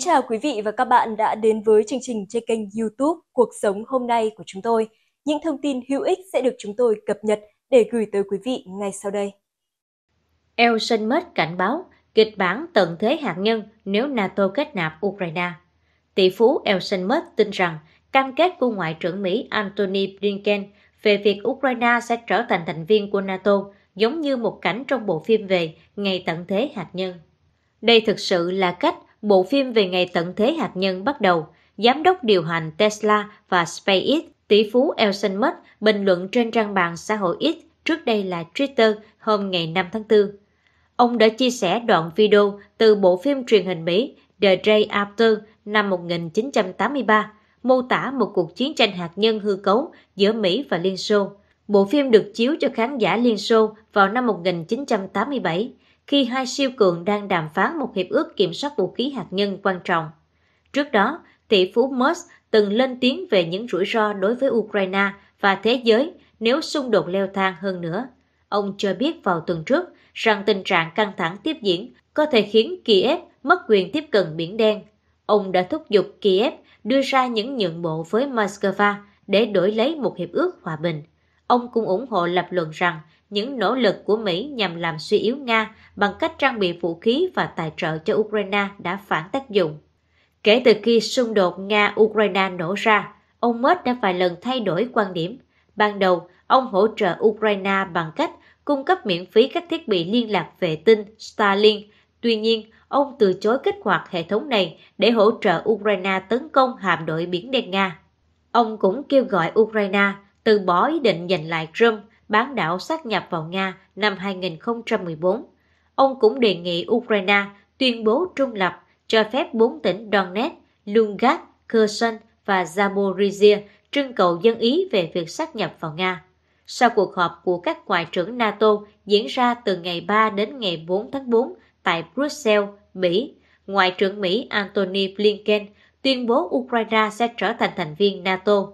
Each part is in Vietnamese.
Kính chào quý vị và các bạn đã đến với chương trình trên kênh YouTube Cuộc sống hôm nay của chúng tôi. Những thông tin hữu ích sẽ được chúng tôi cập nhật để gửi tới quý vị ngay sau đây. El Elson mất cảnh báo kịch bản tận thế hạt nhân nếu NATO kết nạp Ukraine. Tỷ phú El Elson tin rằng cam kết của Ngoại trưởng Mỹ Antony Blinken về việc Ukraine sẽ trở thành thành viên của NATO giống như một cảnh trong bộ phim về Ngày tận thế hạt nhân. Đây thực sự là cách bộ phim về ngày tận thế hạt nhân bắt đầu, giám đốc điều hành Tesla và SpaceX, tỷ phú Elon Musk bình luận trên trang mạng xã hội X, trước đây là Twitter, hôm ngày 5 tháng 4. Ông đã chia sẻ đoạn video từ bộ phim truyền hình Mỹ The Day After năm 1983, mô tả một cuộc chiến tranh hạt nhân hư cấu giữa Mỹ và Liên Xô. Bộ phim được chiếu cho khán giả Liên Xô vào năm 1987 khi hai siêu cường đang đàm phán một hiệp ước kiểm soát vũ khí hạt nhân quan trọng. Trước đó, tỷ phú Musk từng lên tiếng về những rủi ro đối với Ukraine và thế giới nếu xung đột leo thang hơn nữa. Ông cho biết vào tuần trước rằng tình trạng căng thẳng tiếp diễn có thể khiến Kiev mất quyền tiếp cận Biển Đen. Ông đã thúc giục Kiev đưa ra những nhượng bộ với Moscow để đổi lấy một hiệp ước hòa bình. Ông cũng ủng hộ lập luận rằng những nỗ lực của Mỹ nhằm làm suy yếu Nga bằng cách trang bị vũ khí và tài trợ cho Ukraine đã phản tác dụng. Kể từ khi xung đột Nga-Ukraine nổ ra, ông Musk đã vài lần thay đổi quan điểm. Ban đầu, ông hỗ trợ Ukraine bằng cách cung cấp miễn phí các thiết bị liên lạc vệ tinh Starlink. Tuy nhiên, ông từ chối kích hoạt hệ thống này để hỗ trợ Ukraine tấn công hạm đội Biển Đen Nga. Ông cũng kêu gọi Ukraine từ bỏ ý định giành lại Crimea, bán đảo sát nhập vào Nga năm 2014. Ông cũng đề nghị Ukraine tuyên bố trung lập, cho phép bốn tỉnh Donetsk, Lugansk, Kherson và Zaporizhia trưng cầu dân ý về việc sát nhập vào Nga. Sau cuộc họp của các ngoại trưởng NATO diễn ra từ ngày 3 đến ngày 4 tháng 4 tại Brussels, Mỹ, Ngoại trưởng Mỹ Antony Blinken tuyên bố Ukraine sẽ trở thành thành viên NATO.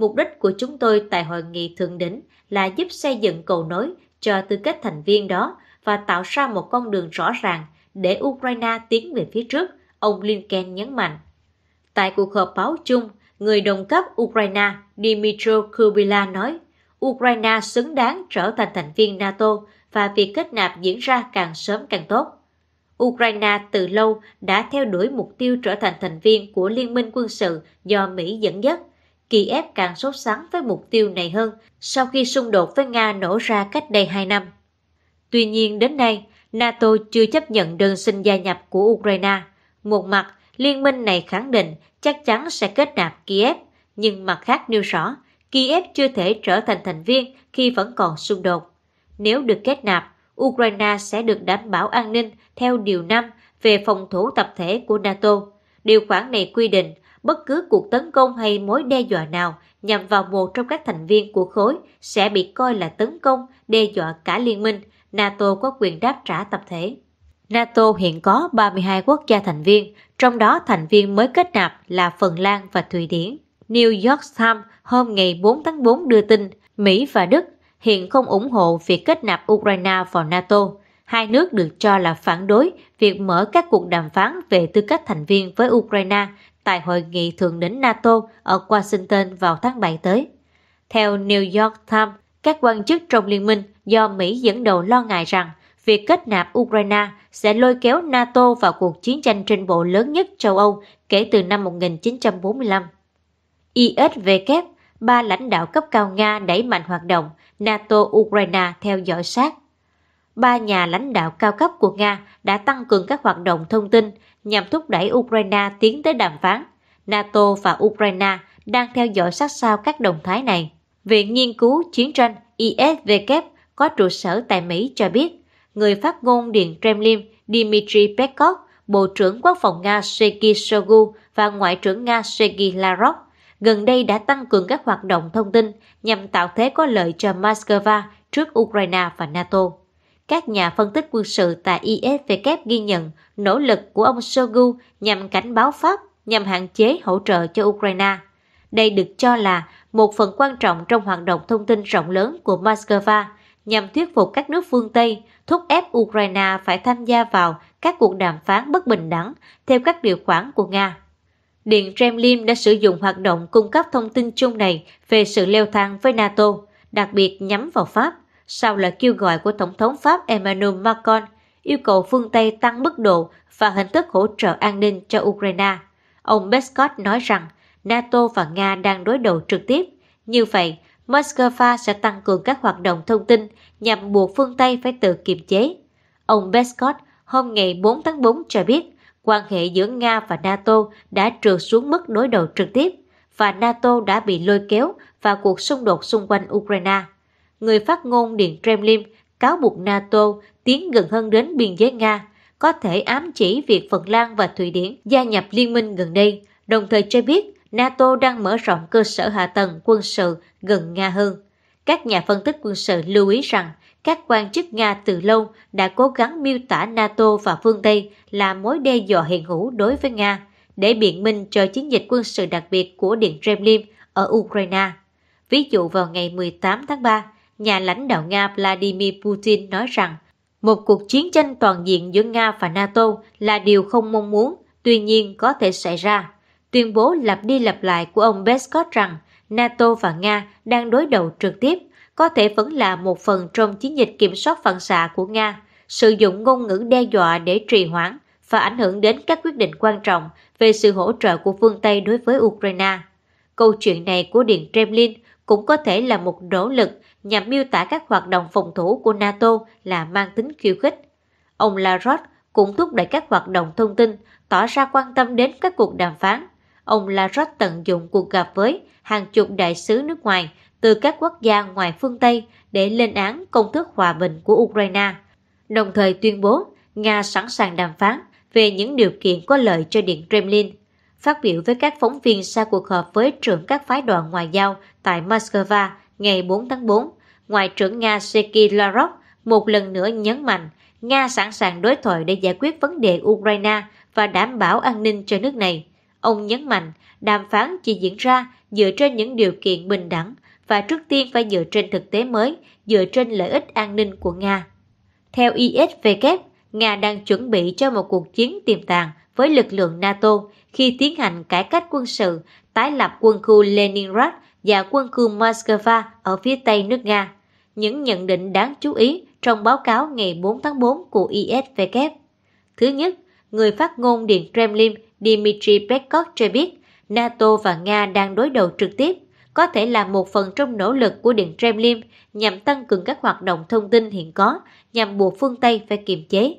Mục đích của chúng tôi tại hội nghị thượng đỉnh là giúp xây dựng cầu nối cho tư cách thành viên đó và tạo ra một con đường rõ ràng để Ukraine tiến về phía trước, ông Blinken nhấn mạnh. Tại cuộc họp báo chung, người đồng cấp Ukraine Dmitry Kubila nói Ukraine xứng đáng trở thành thành viên NATO và việc kết nạp diễn ra càng sớm càng tốt. Ukraine từ lâu đã theo đuổi mục tiêu trở thành thành viên của Liên minh quân sự do Mỹ dẫn dắt Kiev càng sốt sắng với mục tiêu này hơn sau khi xung đột với Nga nổ ra cách đây 2 năm. Tuy nhiên đến nay, NATO chưa chấp nhận đơn xin gia nhập của Ukraine. Một mặt, liên minh này khẳng định chắc chắn sẽ kết nạp Kiev, nhưng mặt khác nêu rõ Kiev chưa thể trở thành thành viên khi vẫn còn xung đột. Nếu được kết nạp, Ukraine sẽ được đảm bảo an ninh theo Điều 5 về phòng thủ tập thể của NATO. Điều khoản này quy định bất cứ cuộc tấn công hay mối đe dọa nào nhằm vào một trong các thành viên của khối sẽ bị coi là tấn công, đe dọa cả liên minh, NATO có quyền đáp trả tập thể. NATO hiện có 32 quốc gia thành viên, trong đó thành viên mới kết nạp là Phần Lan và Thụy Điển. New York Times hôm ngày 4 tháng 4 đưa tin Mỹ và Đức hiện không ủng hộ việc kết nạp Ukraine vào NATO. Hai nước được cho là phản đối việc mở các cuộc đàm phán về tư cách thành viên với Ukraine tại hội nghị thượng đỉnh NATO ở Washington vào tháng 7 tới. Theo New York Times, các quan chức trong liên minh do Mỹ dẫn đầu lo ngại rằng việc kết nạp Ukraine sẽ lôi kéo NATO vào cuộc chiến tranh trên bộ lớn nhất châu Âu kể từ năm 1945. isvk ba lãnh đạo cấp cao Nga đẩy mạnh hoạt động NATO-Ukraine theo dõi sát ba nhà lãnh đạo cao cấp của Nga đã tăng cường các hoạt động thông tin nhằm thúc đẩy Ukraine tiến tới đàm phán. NATO và Ukraine đang theo dõi sát sao các động thái này. Viện Nghiên cứu Chiến tranh ISW có trụ sở tại Mỹ cho biết, người phát ngôn Điện Kremlin Dmitry Peskov, Bộ trưởng Quốc phòng Nga Sergei Shoigu và Ngoại trưởng Nga Sergei Lavrov gần đây đã tăng cường các hoạt động thông tin nhằm tạo thế có lợi cho Moscow trước Ukraine và NATO. Các nhà phân tích quân sự tại ISW ghi nhận nỗ lực của ông Shoigu nhằm cảnh báo Pháp nhằm hạn chế hỗ trợ cho Ukraine. Đây được cho là một phần quan trọng trong hoạt động thông tin rộng lớn của Moscow nhằm thuyết phục các nước phương Tây thúc ép Ukraine phải tham gia vào các cuộc đàm phán bất bình đẳng theo các điều khoản của Nga. Điện Kremlin đã sử dụng hoạt động cung cấp thông tin chung này về sự leo thang với NATO, đặc biệt nhắm vào Pháp, sau lời kêu gọi của Tổng thống Pháp Emmanuel Macron yêu cầu phương Tây tăng mức độ và hình thức hỗ trợ an ninh cho Ukraine. Ông Peskov nói rằng NATO và Nga đang đối đầu trực tiếp. Như vậy, Moscow sẽ tăng cường các hoạt động thông tin nhằm buộc phương Tây phải tự kiềm chế. Ông Peskov hôm ngày 4 tháng 4 cho biết quan hệ giữa Nga và NATO đã trượt xuống mức đối đầu trực tiếp và NATO đã bị lôi kéo vào cuộc xung đột xung quanh Ukraine người phát ngôn Điện Kremlin cáo buộc NATO tiến gần hơn đến biên giới Nga, có thể ám chỉ việc Phần Lan và Thụy Điển gia nhập liên minh gần đây, đồng thời cho biết NATO đang mở rộng cơ sở hạ tầng quân sự gần Nga hơn. Các nhà phân tích quân sự lưu ý rằng các quan chức Nga từ lâu đã cố gắng miêu tả NATO và phương Tây là mối đe dọa hiện hữu đối với Nga để biện minh cho chiến dịch quân sự đặc biệt của Điện Kremlin ở Ukraine. Ví dụ vào ngày 18 tháng 3, nhà lãnh đạo Nga Vladimir Putin nói rằng một cuộc chiến tranh toàn diện giữa Nga và NATO là điều không mong muốn, tuy nhiên có thể xảy ra. Tuyên bố lặp đi lặp lại của ông Peskov rằng NATO và Nga đang đối đầu trực tiếp có thể vẫn là một phần trong chiến dịch kiểm soát phản xạ của Nga, sử dụng ngôn ngữ đe dọa để trì hoãn và ảnh hưởng đến các quyết định quan trọng về sự hỗ trợ của phương Tây đối với Ukraine. Câu chuyện này của Điện Kremlin cũng có thể là một nỗ lực nhằm miêu tả các hoạt động phòng thủ của NATO là mang tính khiêu khích. Ông Lavrov cũng thúc đẩy các hoạt động thông tin, tỏ ra quan tâm đến các cuộc đàm phán. Ông Lavrov tận dụng cuộc gặp với hàng chục đại sứ nước ngoài từ các quốc gia ngoài phương Tây để lên án công thức hòa bình của Ukraine, đồng thời tuyên bố Nga sẵn sàng đàm phán về những điều kiện có lợi cho Điện Kremlin. Phát biểu với các phóng viên sau cuộc họp với trưởng các phái đoàn ngoại giao tại Moscow ngày 4 tháng 4, Ngoại trưởng Nga Sergei Lavrov một lần nữa nhấn mạnh Nga sẵn sàng đối thoại để giải quyết vấn đề Ukraine và đảm bảo an ninh cho nước này. Ông nhấn mạnh, đàm phán chỉ diễn ra dựa trên những điều kiện bình đẳng và trước tiên phải dựa trên thực tế mới, dựa trên lợi ích an ninh của Nga. Theo ISW, Nga đang chuẩn bị cho một cuộc chiến tiềm tàng với lực lượng NATO khi tiến hành cải cách quân sự, tái lập quân khu Leningrad và quân khu Moscow ở phía tây nước Nga, những nhận định đáng chú ý trong báo cáo ngày 4 tháng 4 của ISW. Thứ nhất, người phát ngôn Điện Kremlin Dmitry Peskov cho biết NATO và Nga đang đối đầu trực tiếp, có thể là một phần trong nỗ lực của Điện Kremlin nhằm tăng cường các hoạt động thông tin hiện có nhằm buộc phương Tây phải kiềm chế.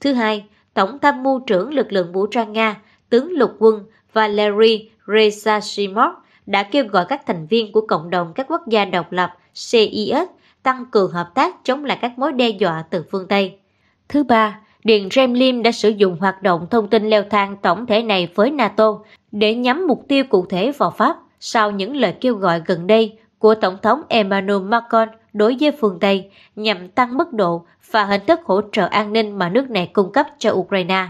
Thứ hai, Tổng tham mưu trưởng lực lượng vũ trang Nga, tướng lục quân Valery Rezashimov đã kêu gọi các thành viên của cộng đồng các quốc gia độc lập CIS tăng cường hợp tác chống lại các mối đe dọa từ phương Tây. Thứ ba, Điện Kremlin đã sử dụng hoạt động thông tin leo thang tổng thể này với NATO để nhắm mục tiêu cụ thể vào Pháp sau những lời kêu gọi gần đây của Tổng thống Emmanuel Macron đối với phương Tây nhằm tăng mức độ và hình thức hỗ trợ an ninh mà nước này cung cấp cho Ukraine.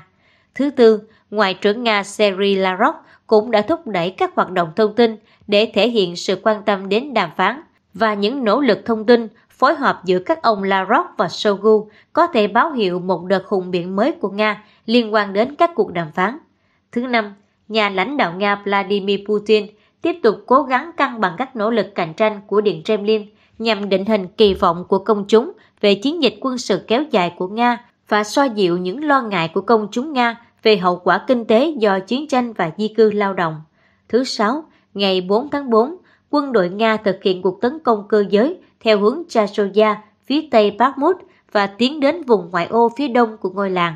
Thứ tư, Ngoại trưởng Nga Sergei Lavrov cũng đã thúc đẩy các hoạt động thông tin để thể hiện sự quan tâm đến đàm phán và những nỗ lực thông tin phối hợp giữa các ông Lavrov và Shoigu có thể báo hiệu một đợt hùng biện mới của Nga liên quan đến các cuộc đàm phán. Thứ năm, nhà lãnh đạo Nga Vladimir Putin tiếp tục cố gắng cân bằng các nỗ lực cạnh tranh của Điện Kremlin nhằm định hình kỳ vọng của công chúng về chiến dịch quân sự kéo dài của Nga và xoa dịu những lo ngại của công chúng Nga về hậu quả kinh tế do chiến tranh và di cư lao động. Thứ sáu, ngày 4 tháng 4, quân đội Nga thực hiện cuộc tấn công cơ giới theo hướng Chasovia phía tây Bakhmut và tiến đến vùng ngoại ô phía đông của ngôi làng.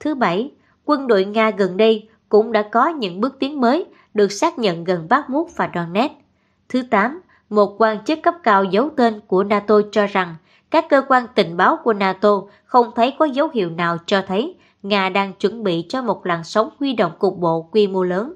Thứ bảy, quân đội Nga gần đây cũng đã có những bước tiến mới được xác nhận gần Bakhmut và Donetsk. Thứ tám, một quan chức cấp cao giấu tên của NATO cho rằng các cơ quan tình báo của NATO không thấy có dấu hiệu nào cho thấy Nga đang chuẩn bị cho một làn sóng huy động cục bộ quy mô lớn.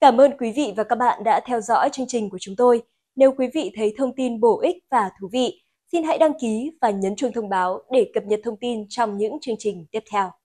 Cảm ơn quý vị và các bạn đã theo dõi chương trình của chúng tôi. Nếu quý vị thấy thông tin bổ ích và thú vị, xin hãy đăng ký và nhấn chuông thông báo để cập nhật thông tin trong những chương trình tiếp theo.